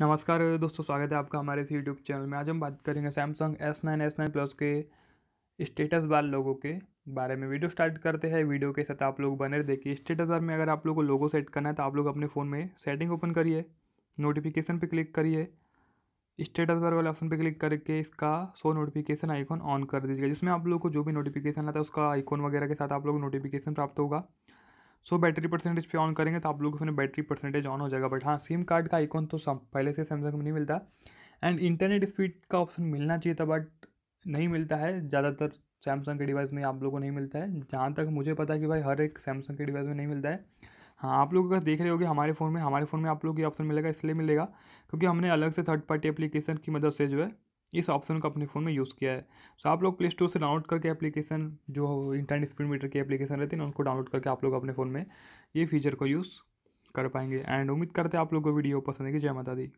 नमस्कार दोस्तों स्वागत है आपका हमारे इस यूट्यूब चैनल में आज हम बात करेंगे Samsung S nine S nine plus के स्टेटस बार लोगों के बारे में वीडियो स्टार्ट करते हैं वीडियो के साथ आप लोग बने देखिए स्टेटस बार में अगर आप लोग को लोगो सेट करना है तो आप लोग अपने फ़ोन में सेटिंग ओपन करिए नोटिफिकेशन पर क्लिक करिए स्टेटस बार वाले ऑप्शन पर क्लिक करके इसका सो नोटिफिकेशन आइकॉन ऑन कर दीजिएगा जिसमें आप लोग को जो भी नोटिफिकेशन आता है उसका आइकॉन वगैरह के साथ आप लोग नोटिफिकेशन प्राप्त होगा सो बैटरी परसेंटेज पे ऑन करेंगे तो आप लोगों को बैटरी परसेंटेज ऑन हो जाएगा बट हाँ सिम कार्ड का आइकॉन तो पहले से सैमसंग में नहीं मिलता एंड इंटरनेट स्पीड का ऑप्शन मिलना चाहिए था बट नहीं मिलता है ज़्यादातर सैमसंग के डिवाइस में आप लोगों को नहीं मिलता है जहाँ तक मुझे पता है कि भाई हर एक सैमसंग के डिवाइस में नहीं मिलता है हाँ आप लोग अगर देख रहे होगे हमारे फ़ोन में हमारे फ़ोन में आप लोग ये ऑप्शन मिलेगा इसलिए मिलेगा क्योंकि हमने अलग से थर्ड पार्टी एप्लीकेशन की मदद से जो है इस ऑप्शन को अपने फ़ोन में यूज़ किया है तो आप लोग प्ले स्टोर से डाउनलोड करके एप्लीकेशन जो इंटरनेट स्पीड मीटर की एप्लीकेशन रहती है ना उनको डाउनलोड करके आप लोग अपने फ़ोन में ये फीचर को यूज़ कर पाएंगे एंड उम्मीद करते हैं आप लोग को वीडियो पसंद है कि जय माता दी